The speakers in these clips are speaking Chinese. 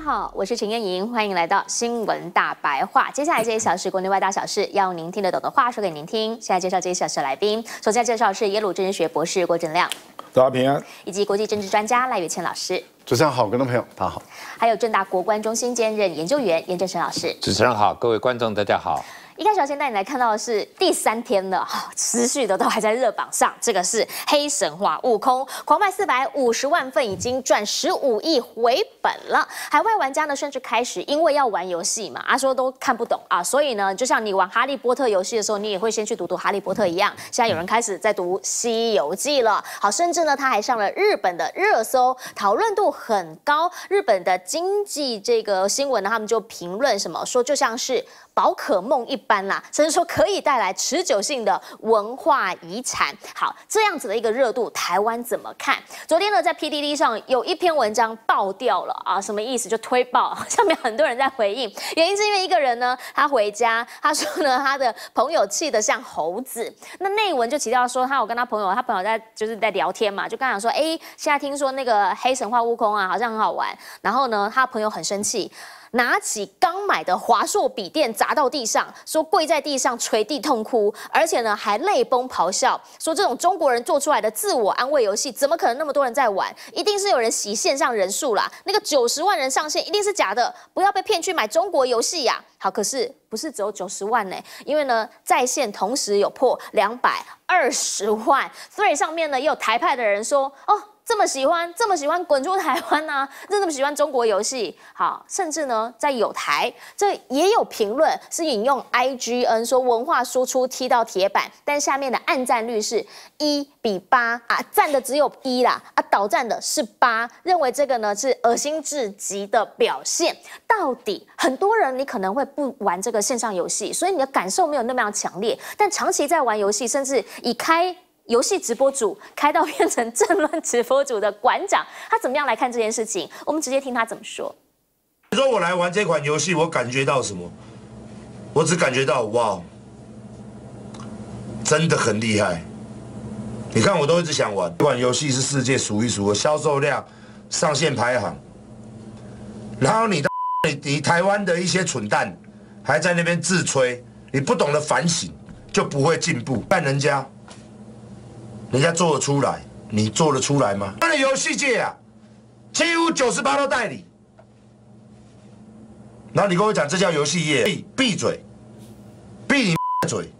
好，我是陈燕莹，欢迎来到新闻大白话。接下来这一小时国内外大小事，用您听得懂的话说给您听。现在介绍这一小时的来宾，首先介绍是耶鲁政治学博士郭振亮，大家平安；以及国际政治专家赖月谦老师，主持人好，观众朋友大家好；还有正大国关中心兼任研究员严正声老师，主持人好，各位观众大家好。一开始先带你来看到的是第三天了，持续的都还在热榜上。这个是《黑神话：悟空》，狂卖四百五十万份，已经赚十五亿回本了。海外玩家呢，甚至开始因为要玩游戏嘛，阿说都看不懂啊，所以呢，就像你玩《哈利波特》游戏的时候，你也会先去读读《哈利波特》一样。现在有人开始在读《西游记》了，好，甚至呢，他还上了日本的热搜，讨论度很高。日本的经济这个新闻呢，他们就评论什么说，就像是。宝可梦一般啦，甚至说可以带来持久性的文化遗产。好，这样子的一个热度，台湾怎么看？昨天呢，在 PDD 上有一篇文章爆掉了啊，什么意思？就推爆，上面很多人在回应。原因是因为一个人呢，他回家，他说呢，他的朋友气得像猴子。那内文就提到说，他有跟他朋友，他朋友在就是在聊天嘛，就刚讲说，哎，现在听说那个黑神话悟空啊，好像很好玩。然后呢，他朋友很生气，拿起刚买的华硕笔电。砸到地上，说跪在地上捶地痛哭，而且呢还泪崩咆哮，说这种中国人做出来的自我安慰游戏，怎么可能那么多人在玩？一定是有人洗线上人数啦，那个九十万人上线一定是假的，不要被骗去买中国游戏呀！好，可是不是只有九十万呢，因为呢在线同时有破两百二十万，所以上面呢也有台派的人说哦。这么喜欢，这么喜欢滚出台湾呐！就这么喜欢中国游戏，好，甚至呢，在有台这也有评论是引用 I G N 说文化输出踢到铁板，但下面的暗战率是一比八啊，占的只有一啦啊，倒占的是八，认为这个呢是恶心至极的表现。到底很多人你可能会不玩这个线上游戏，所以你的感受没有那么强烈，但长期在玩游戏，甚至以开。游戏直播组开到变成政论直播组的馆长，他怎么样来看这件事情？我们直接听他怎么说。你说我来玩这款游戏，我感觉到什么？我只感觉到哇，真的很厉害。你看，我都一直想玩这款游戏，是世界数一数二销售量、上线排行。然后你到 你台湾的一些蠢蛋还在那边自吹，你不懂得反省就不会进步，但人家。人家做得出来，你做得出来吗？他的游戏界啊，几乎九十八都代理。那你跟我讲，这叫游戏业？闭闭嘴，闭你嘴。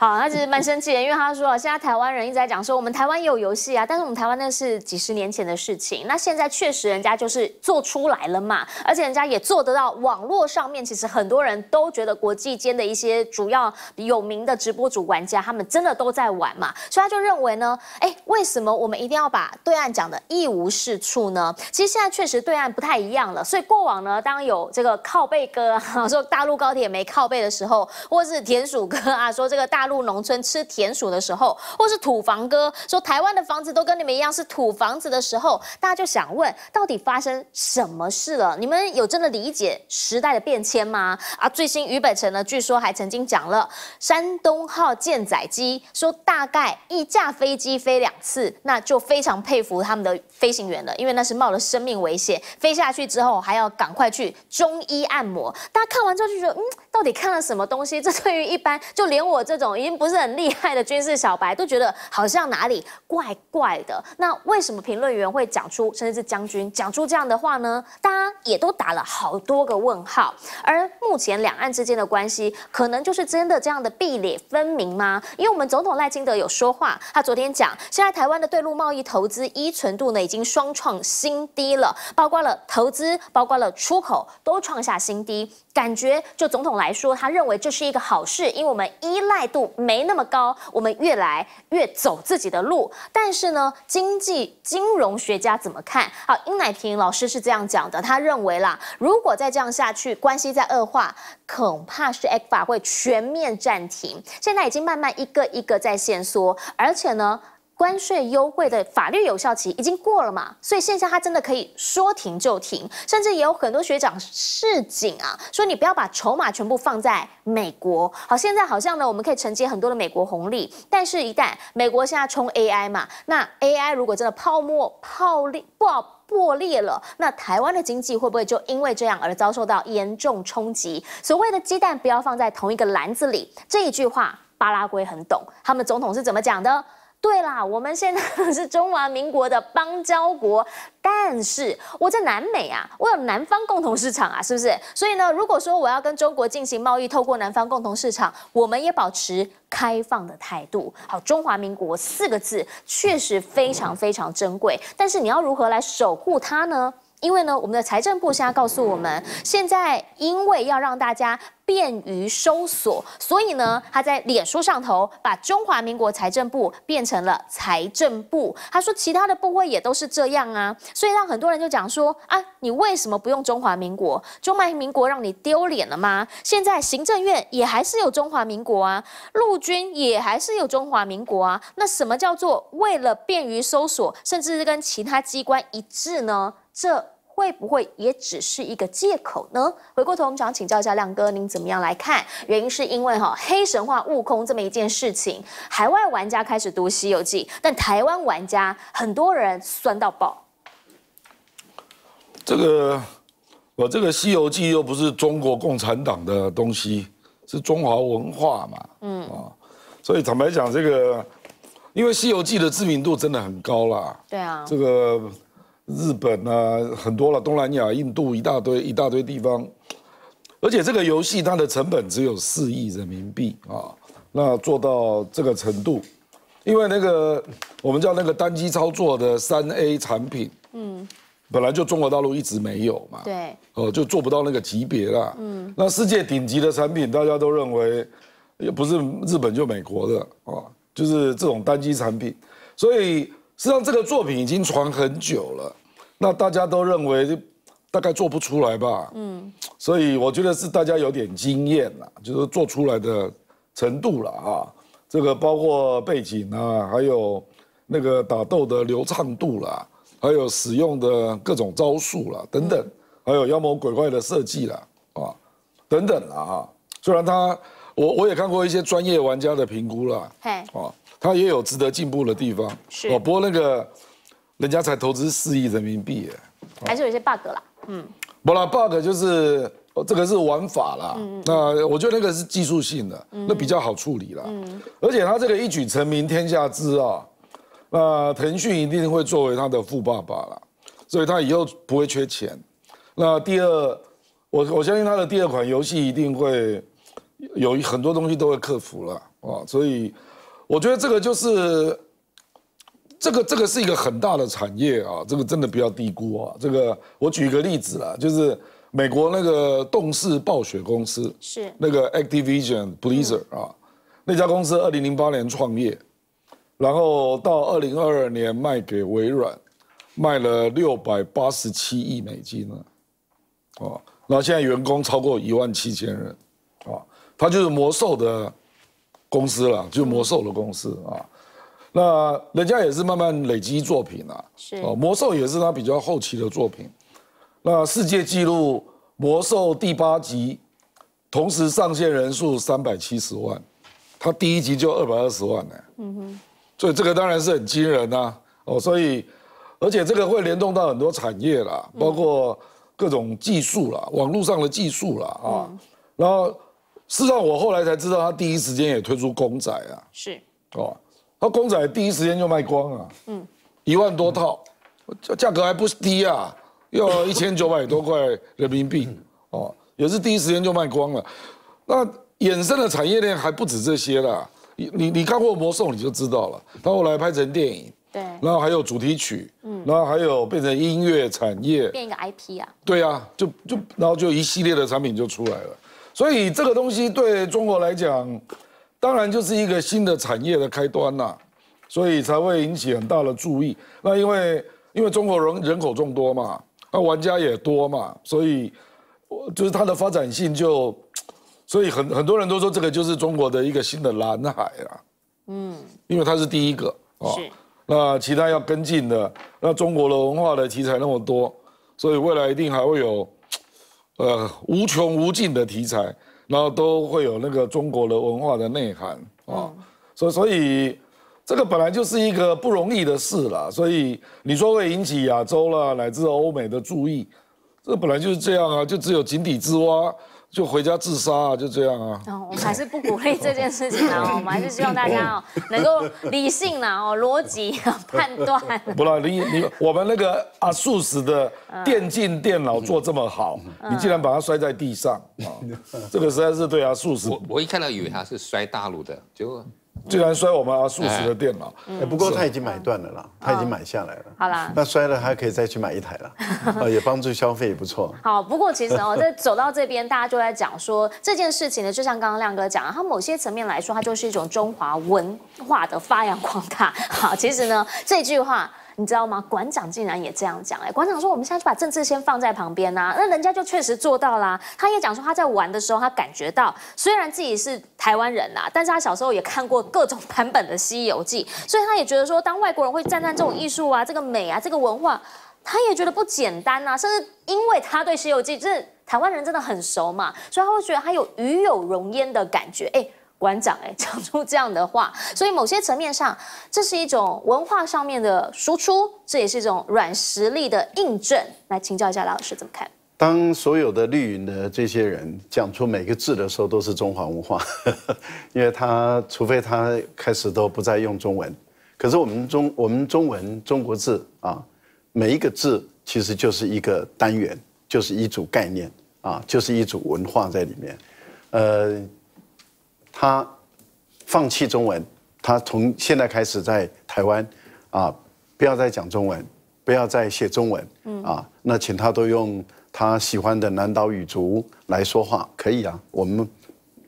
好，他其实蛮生气的，因为他说啊，现在台湾人一直在讲说，我们台湾也有游戏啊，但是我们台湾那是几十年前的事情。那现在确实人家就是做出来了嘛，而且人家也做得到。网络上面其实很多人都觉得国际间的一些主要有名的直播主玩家，他们真的都在玩嘛。所以他就认为呢，哎，为什么我们一定要把对岸讲的一无是处呢？其实现在确实对岸不太一样了。所以过往呢，当有这个靠背哥说大陆高铁没靠背的时候，或是田鼠哥啊说这个大。入农村吃田鼠的时候，或是土房哥说台湾的房子都跟你们一样是土房子的时候，大家就想问，到底发生什么事了？你们有真的理解时代的变迁吗？啊，最新俞北辰呢，据说还曾经讲了山东号舰载机，说大概一架飞机飞两次，那就非常佩服他们的飞行员了，因为那是冒着生命危险飞下去之后，还要赶快去中医按摩。大家看完之后就觉得，嗯。到底看了什么东西？这对于一般就连我这种已经不是很厉害的军事小白都觉得好像哪里怪怪的。那为什么评论员会讲出，甚至是将军讲出这样的话呢？大家也都打了好多个问号。而目前两岸之间的关系，可能就是真的这样的壁垒分明吗？因为我们总统赖金德有说话，他昨天讲，现在台湾的对陆贸易投资依存度呢，已经双创新低了，包括了投资，包括了出口都创下新低，感觉就总统来。来说，他认为这是一个好事，因为我们依赖度没那么高，我们越来越走自己的路。但是呢，经济金融学家怎么看好？殷乃平老师是这样讲的，他认为啦，如果再这样下去，关系在恶化，恐怕是 A 法会全面暂停。现在已经慢慢一个一个在限缩，而且呢。关税优惠的法律有效期已经过了嘛，所以线下它真的可以说停就停，甚至也有很多学长示警啊，说你不要把筹码全部放在美国。好，现在好像呢，我们可以承接很多的美国红利，但是，一旦美国现在冲 AI 嘛，那 AI 如果真的泡沫破裂爆破裂了，那台湾的经济会不会就因为这样而遭受到严重冲击？所谓的鸡蛋不要放在同一个篮子里，这一句话巴拉圭很懂，他们总统是怎么讲的？对啦，我们现在是中华民国的邦交国，但是我，在南美啊，我有南方共同市场啊，是不是？所以呢，如果说我要跟中国进行贸易，透过南方共同市场，我们也保持开放的态度。好，中华民国四个字确实非常非常珍贵，但是你要如何来守护它呢？因为呢，我们的财政部现在告诉我们，现在因为要让大家便于搜索，所以呢，他在脸书上头把中华民国财政部变成了财政部。他说其他的部位也都是这样啊，所以让很多人就讲说啊，你为什么不用中华民国？中华民国让你丢脸了吗？现在行政院也还是有中华民国啊，陆军也还是有中华民国啊。那什么叫做为了便于搜索，甚至是跟其他机关一致呢？这会不会也只是一个借口呢？回过头，我们想请教一下亮哥，您怎么样来看？原因是因为哈，黑神话悟空这么一件事情，海外玩家开始读《西游记》，但台湾玩家很多人酸到爆。这个，我这个《西游记》又不是中国共产党的东西，是中华文化嘛？嗯啊，所以坦白讲，这个因为《西游记》的知名度真的很高啦。对啊，这个。日本啊，很多了，东南亚、印度一大堆，一大堆地方。而且这个游戏它的成本只有四亿人民币啊，那做到这个程度，因为那个我们叫那个单机操作的三 A 产品，嗯，本来就中国大陆一直没有嘛，对，呃，就做不到那个级别啦，嗯，那世界顶级的产品大家都认为，又不是日本就美国的啊，就是这种单机产品，所以。实际上这个作品已经传很久了，那大家都认为大概做不出来吧？嗯，所以我觉得是大家有点经验了，就是做出来的程度了啊。这个包括背景啊，还有那个打斗的流畅度了，还有使用的各种招数了等等，还有妖魔鬼怪的设计了啊等等啦。哈。虽然他我我也看过一些专业玩家的评估了，嘿，他也有值得进步的地方，是哦，播那个，人家才投资四亿人民币耶，还是有一些 bug 啦。嗯，不啦，bug 就是，这个是玩法啦，嗯，那我觉得那个是技术性的，那比较好处理啦。嗯，而且他这个一举成名天下知啊，那腾讯一定会作为他的富爸爸啦，所以他以后不会缺钱，那第二，我我相信他的第二款游戏一定会，有很多东西都会克服了，啊，所以。我觉得这个就是，这个这个是一个很大的产业啊，这个真的不要低估啊。这个我举一个例子啊，就是美国那个动视暴雪公司，是那个 Activision Blizzard 啊，那家公司二零零八年创业，然后到二零二二年卖给微软，卖了六百八十七亿美金呢，哦，然后现在员工超过一万七千人，啊，它就是魔兽的。公司了，就魔兽的公司啊，那人家也是慢慢累积作品啊，是魔兽也是他比较后期的作品，那世界纪录魔兽第八集，同时上线人数三百七十万，他第一集就二百二十万呢，嗯哼，所以这个当然是很惊人呐，哦，所以而且这个会联动到很多产业啦，包括各种技术啦，网络上的技术啦啊，然后。事实上，我后来才知道，他第一时间也推出公仔啊，是哦，他公仔第一时间就卖光啊。嗯，一万多套，价价格还不低啊，要一千九百多块人民币，哦，也是第一时间就卖光了。那衍生的产业链还不止这些啦，你你看过《魔兽》你就知道了，他后来拍成电影，对，然后还有主题曲，嗯，然后还有变成音乐产业，变一个 IP 啊，对啊，就就然后就一系列的产品就出来了。所以这个东西对中国来讲，当然就是一个新的产业的开端呐，所以才会引起很大的注意。那因为因为中国人人口众多嘛，那玩家也多嘛，所以就是它的发展性就，所以很很多人都说这个就是中国的一个新的蓝海啊。嗯，因为它是第一个啊，那其他要跟进的，那中国的文化的题材那么多，所以未来一定还会有。呃，无穷无尽的题材，然后都会有那个中国的文化的内涵啊，所以所以这个本来就是一个不容易的事啦，所以你说会引起亚洲啦乃至欧美的注意，这本来就是这样啊，就只有井底之蛙。就回家自杀啊，就这样啊！哦，我们还是不鼓励这件事情啊，我们还是希望大家哦能够理性啊，哦逻辑判断。不了，你你我们那个啊，素食的电竞电脑做这么好，你竟然把它摔在地上啊！这个实在是对啊，素食。我我一看到以为他是摔大陆的，结果。既然摔我们啊，数十的电脑，不过他已经买断了啦，他已经买下来了。好啦，那摔了还可以再去买一台了，啊，也帮助消费也不错。好，不过其实哦，这走到这边，大家就在讲说这件事情呢，就像刚刚亮哥讲，他某些层面来说，它就是一种中华文化的发扬光大。好，其实呢，这句话。你知道吗？馆长竟然也这样讲哎！馆长说：“我们现在就把政治先放在旁边呐。”那人家就确实做到啦。他也讲说，他在玩的时候，他感觉到虽然自己是台湾人呐，但是他小时候也看过各种版本的《西游记》，所以他也觉得说，当外国人会赞叹这种艺术啊、这个美啊、这个文化，他也觉得不简单呐。甚至因为他对《西游记》就是台湾人真的很熟嘛，所以他会觉得他有与有容焉的感觉哎。馆长，哎，讲出这样的话，所以某些层面上，这是一种文化上面的输出，这也是一种软实力的印证。来请教一下老师怎么看？当所有的绿云的这些人讲出每个字的时候，都是中华文化，因为他除非他开始都不再用中文。可是我们中我们中文中国字啊，每一个字其实就是一个单元，就是一组概念啊，就是一组文化在里面，呃。他放弃中文，他从现在开始在台湾，啊，不要再讲中文，不要再写中文，啊，那请他都用他喜欢的南岛语族来说话，可以啊，我们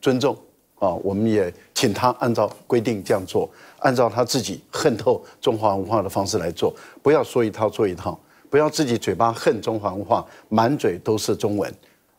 尊重啊，我们也请他按照规定这样做，按照他自己恨透中华文化的方式来做，不要说一套做一套，不要自己嘴巴恨中华文化，满嘴都是中文，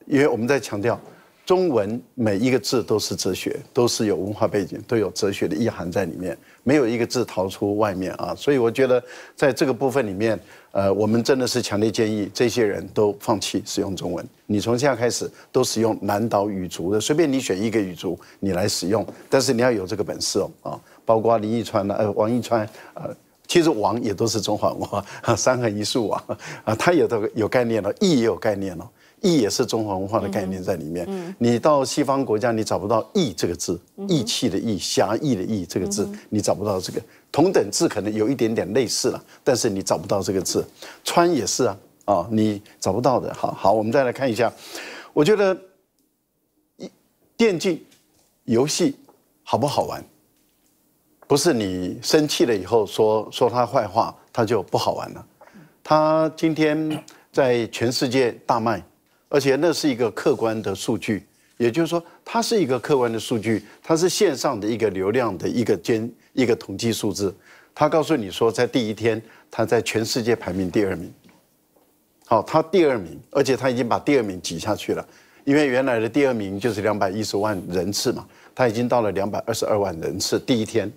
因为我们在强调。中文每一个字都是哲学，都是有文化背景，都有哲学的意涵在里面，没有一个字逃出外面啊！所以我觉得在这个部分里面，呃，我们真的是强烈建议这些人都放弃使用中文。你从现在开始都使用南岛语族的，随便你选一个语族，你来使用，但是你要有这个本事哦啊！包括林忆川了，呃，王一川，呃，其实王也都是中华文化，三横一竖王啊，他也都有概念了，忆也有概念了。义也是中华文化的概念在里面。你到西方国家，你找不到“义”这个字，“义气”的“义”，“侠义”的“义”这个字，你找不到这个。同等字可能有一点点类似了，但是你找不到这个字。川也是啊，哦，你找不到的。好好，我们再来看一下。我觉得，电竞游戏好不好玩？不是你生气了以后说说他坏话，他就不好玩了。他今天在全世界大卖。而且那是一个客观的数据，也就是说，它是一个客观的数据，它是线上的一个流量的一个兼一个统计数字。他告诉你说，在第一天，他在全世界排名第二名。好，他第二名，而且他已经把第二名挤下去了，因为原来的第二名就是两百一十万人次嘛，他已经到了两百二十二万人次。第一天，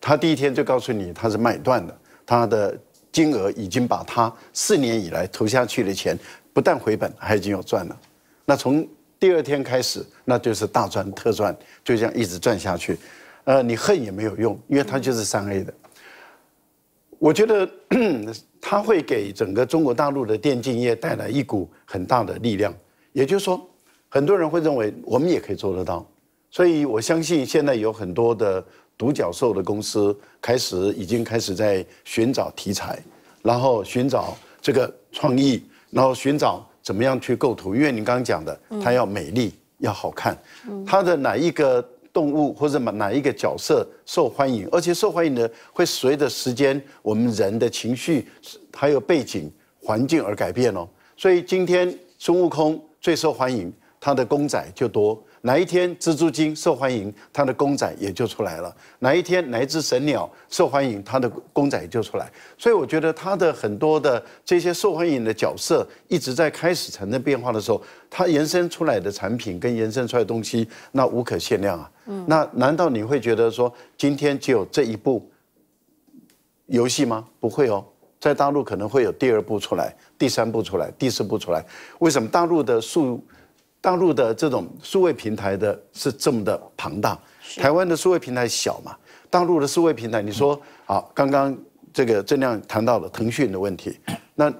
他第一天就告诉你，他是买断的，他的金额已经把他四年以来投下去的钱。不但回本，还已经有赚了。那从第二天开始，那就是大赚特赚，就这样一直赚下去。呃，你恨也没有用，因为它就是三 A 的。我觉得 它会给整个中国大陆的电竞业带来一股很大的力量。也就是说，很多人会认为我们也可以做得到。所以我相信，现在有很多的独角兽的公司开始已经开始在寻找题材，然后寻找这个创意。然后寻找怎么样去构图，因为你刚刚讲的，它要美丽，要好看，它的哪一个动物或者哪哪一个角色受欢迎，而且受欢迎的会随着时间，我们人的情绪还有背景环境而改变哦。所以今天孙悟空最受欢迎，他的公仔就多。哪一天蜘蛛精受欢迎，他的公仔也就出来了。哪一天哪一只神鸟受欢迎，他的公仔也就出来。所以我觉得他的很多的这些受欢迎的角色，一直在开始产的变化的时候，它延伸出来的产品跟延伸出来的东西，那无可限量啊。嗯，那难道你会觉得说今天只有这一步游戏吗？不会哦，在大陆可能会有第二部出来，第三部出来，第四部出来。为什么大陆的数？大陆的这种数位平台的是这么的庞大，台湾的数位平台小嘛？大陆的数位平台，你说啊，刚刚这个郑亮谈到了腾讯的问题，那。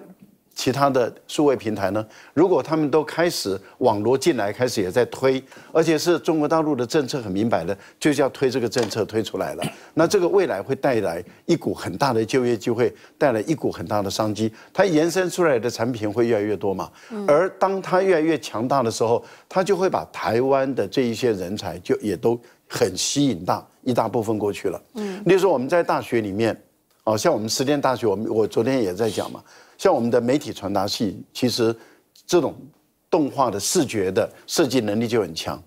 其他的数位平台呢？如果他们都开始网络进来，开始也在推，而且是中国大陆的政策很明白的，就是要推这个政策推出来了。那这个未来会带来一股很大的就业机会，带来一股很大的商机。它延伸出来的产品会越来越多嘛？而当它越来越强大的时候，它就会把台湾的这一些人才就也都很吸引大一大部分过去了。嗯，例如说我们在大学里面，哦，像我们实践大学，我们我昨天也在讲嘛。像我们的媒体传达系，其实这种动画的视觉的设计能力就很强。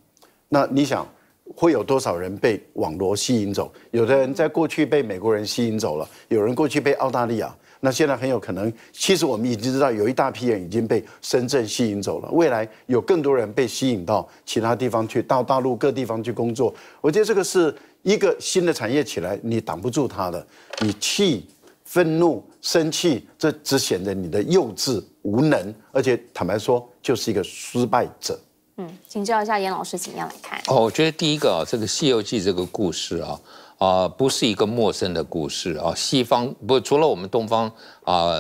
那你想会有多少人被网络吸引走？有的人在过去被美国人吸引走了，有人过去被澳大利亚，那现在很有可能，其实我们已经知道有一大批人已经被深圳吸引走了。未来有更多人被吸引到其他地方去，到大陆各地方去工作。我觉得这个是一个新的产业起来，你挡不住它的。你气、愤怒。生气，这只显得你的幼稚无能，而且坦白说，就是一个失败者。嗯，请教一下严老师怎样来看？哦，我觉得第一个啊，这个《西游记》这个故事啊，啊，不是一个陌生的故事啊，西方不除了我们东方啊，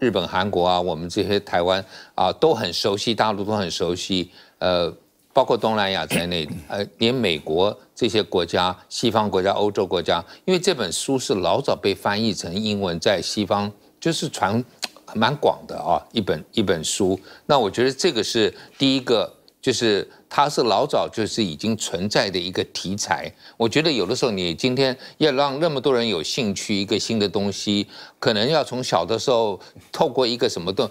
日本、韩国啊，我们这些台湾啊，都很熟悉，大陆都很熟悉，呃。包括东南亚在内，呃，连美国这些国家、西方国家、欧洲国家，因为这本书是老早被翻译成英文，在西方就是传蛮广的啊，一本一本书。那我觉得这个是第一个，就是它是老早就是已经存在的一个题材。我觉得有的时候，你今天要让那么多人有兴趣一个新的东西，可能要从小的时候透过一个什么东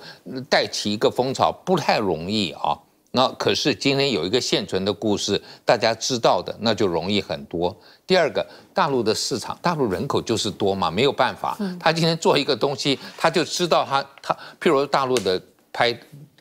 带起一个风潮，不太容易啊。那可是今天有一个现存的故事，大家知道的，那就容易很多。第二个，大陆的市场，大陆人口就是多嘛，没有办法，他今天做一个东西，他就知道他他，譬如大陆的拍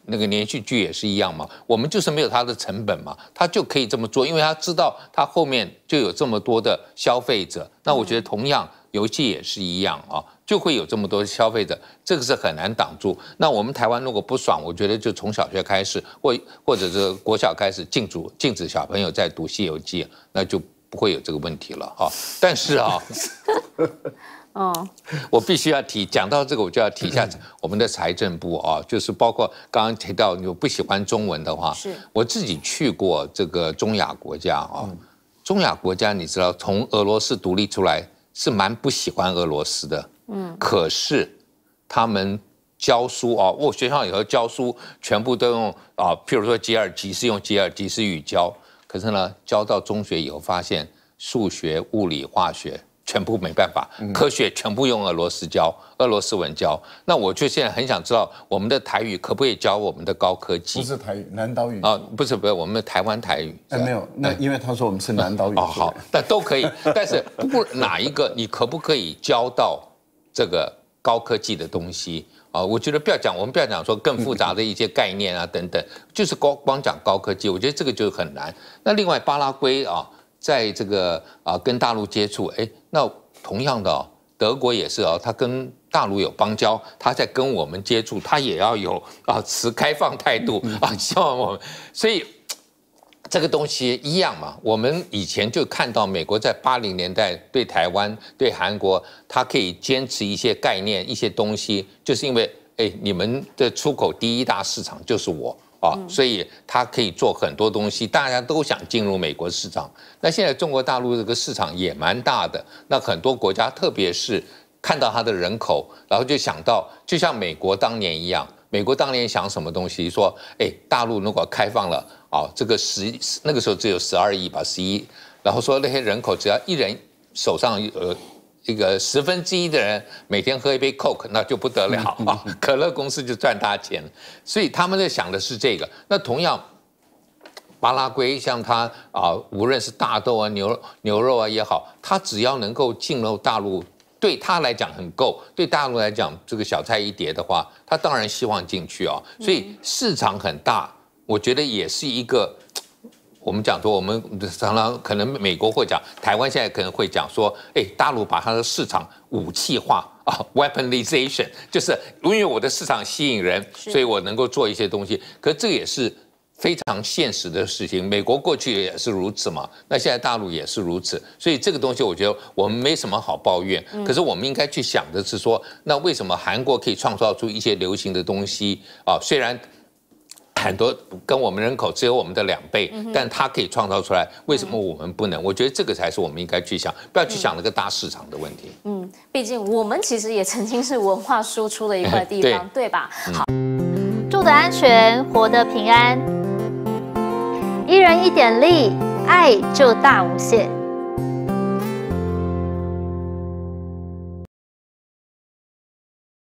那个连续剧也是一样嘛，我们就是没有他的成本嘛，他就可以这么做，因为他知道他后面就有这么多的消费者。那我觉得同样游戏也是一样啊。就会有这么多消费者，这个是很难挡住。那我们台湾如果不爽，我觉得就从小学开始，或或者是国小开始禁止禁止小朋友在读《西游记》，那就不会有这个问题了哈。但是啊，哦，我必须要提，讲到这个我就要提一下我们的财政部啊，就是包括刚刚提到，你不喜欢中文的话，是，我自己去过这个中亚国家啊，中亚国家你知道，从俄罗斯独立出来是蛮不喜欢俄罗斯的。嗯，可是他们教书啊，我学校以后教书全部都用啊，譬如说吉尔吉斯用吉尔吉斯语教，可是呢，教到中学以后发现数学、物理、化学全部没办法，科学全部用俄罗斯教，俄罗斯文教。那我就现在很想知道，我们的台语可不可以教我们的高科技？不是台语，南岛语啊，不是不是，我们的台湾台语。没有，那因为他说我们是南岛语。哦，好，那都可以，但是不过哪一个你可不可以教到？这个高科技的东西啊，我觉得不要讲，我们不要讲说更复杂的一些概念啊等等，就是光光讲高科技，我觉得这个就很难。那另外巴拉圭啊，在这个啊跟大陆接触，哎，那同样的德国也是啊，它跟大陆有邦交，它在跟我们接触，它也要有啊持开放态度啊，希望我所以。这个东西一样嘛，我们以前就看到美国在八零年代对台湾、对韩国，它可以坚持一些概念、一些东西，就是因为哎，你们的出口第一大市场就是我啊，所以它可以做很多东西。大家都想进入美国市场，那现在中国大陆这个市场也蛮大的，那很多国家特别是看到它的人口，然后就想到就像美国当年一样，美国当年想什么东西，说哎，大陆如果开放了。啊，这个十那个时候只有十二亿吧，十一，然后说那些人口只要一人手上呃一个十分之一的人每天喝一杯 Coke 那就不得了啊，可乐公司就赚大钱，所以他们在想的是这个。那同样，巴拉圭像它啊，无论是大豆啊、牛牛肉啊也好，它只要能够进入大陆，对他来讲很够，对大陆来讲这个小菜一碟的话，他当然希望进去啊，所以市场很大。我觉得也是一个，我们讲说，我们常常可能美国会讲，台湾现在可能会讲说，哎，大陆把它的市场武器化啊，weaponization，就是因为我的市场吸引人，所以我能够做一些东西。可这也是非常现实的事情，美国过去也是如此嘛，那现在大陆也是如此，所以这个东西我觉得我们没什么好抱怨，可是我们应该去想的是说，那为什么韩国可以创造出一些流行的东西啊？虽然。很多跟我们人口只有我们的两倍，但他可以创造出来，为什么我们不能？我觉得这个才是我们应该去想，不要去想那个大市场的问题。嗯，毕竟我们其实也曾经是文化输出的一块地方，对吧？好，住的安全，活得平安，一人一点力，爱就大无限。